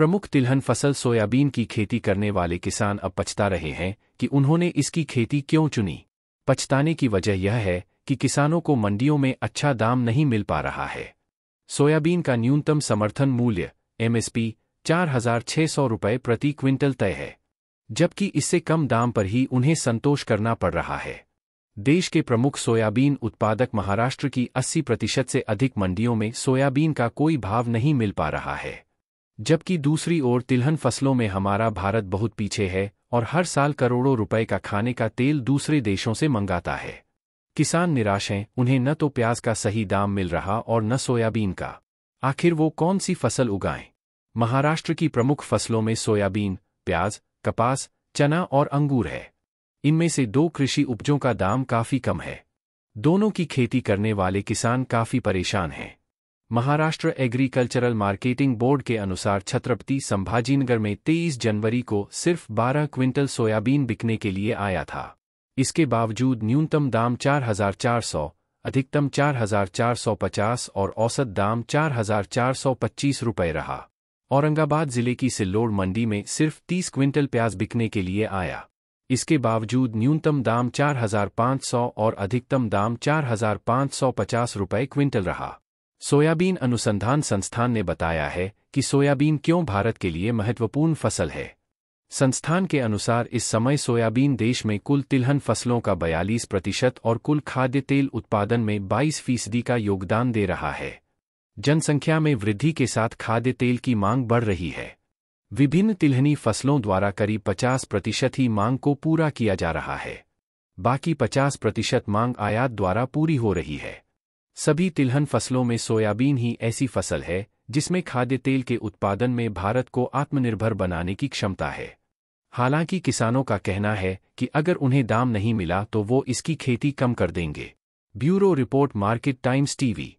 प्रमुख तिलहन फसल सोयाबीन की खेती करने वाले किसान अब पछता रहे हैं कि उन्होंने इसकी खेती क्यों चुनी पछताने की वजह यह है कि किसानों को मंडियों में अच्छा दाम नहीं मिल पा रहा है सोयाबीन का न्यूनतम समर्थन मूल्य एमएसपी चार हजार छह सौ रुपये प्रति क्विंटल तय है जबकि इससे कम दाम पर ही उन्हें संतोष करना पड़ रहा है देश के प्रमुख सोयाबीन उत्पादक महाराष्ट्र की 80 प्रतिशत से अधिक मंडियों में सोयाबीन का कोई भाव नहीं मिल पा रहा है जबकि दूसरी ओर तिलहन फसलों में हमारा भारत बहुत पीछे है और हर साल करोड़ों रुपए का खाने का तेल दूसरे देशों से मंगाता है किसान निराश हैं उन्हें न तो प्याज का सही दाम मिल रहा और न सोयाबीन का आखिर वो कौन सी फसल उगाएं महाराष्ट्र की प्रमुख फसलों में सोयाबीन प्याज कपास चना और अंगूर है इनमें से दो कृषि उपजों का दाम काफी कम है दोनों की खेती करने वाले किसान काफी परेशान हैं महाराष्ट्र एग्रीकल्चरल मार्केटिंग बोर्ड के अनुसार छत्रपति संभाजीनगर में 23 जनवरी को सिर्फ 12 क्विंटल सोयाबीन बिकने के लिए आया था इसके बावजूद न्यूनतम दाम 4,400, अधिकतम 4,450 और औसत दाम 4,425 रुपये रहा औरंगाबाद जिले की सिल्लोड़ मंडी में सिर्फ 30 क्विंटल प्याज बिकने के लिए आया इसके बावजूद न्यूनतम दाम 4,500 और अधिकतम दाम 4,550 रुपये क्विंटल रहा सोयाबीन अनुसंधान संस्थान ने बताया है कि सोयाबीन क्यों भारत के लिए महत्वपूर्ण फसल है संस्थान के अनुसार इस समय सोयाबीन देश में कुल तिलहन फसलों का 42 प्रतिशत और कुल खाद्य तेल उत्पादन में 22 फीसदी का योगदान दे रहा है जनसंख्या में वृद्धि के साथ खाद्य तेल की मांग बढ़ रही है विभिन्न तिलहनी फसलों द्वारा करीब 50 प्रतिशत ही मांग को पूरा किया जा रहा है बाकी 50 प्रतिशत मांग आयात द्वारा पूरी हो रही है सभी तिलहन फसलों में सोयाबीन ही ऐसी फसल है जिसमें खाद्य तेल के उत्पादन में भारत को आत्मनिर्भर बनाने की क्षमता है हालांकि किसानों का कहना है कि अगर उन्हें दाम नहीं मिला तो वो इसकी खेती कम कर देंगे bureau report market times TV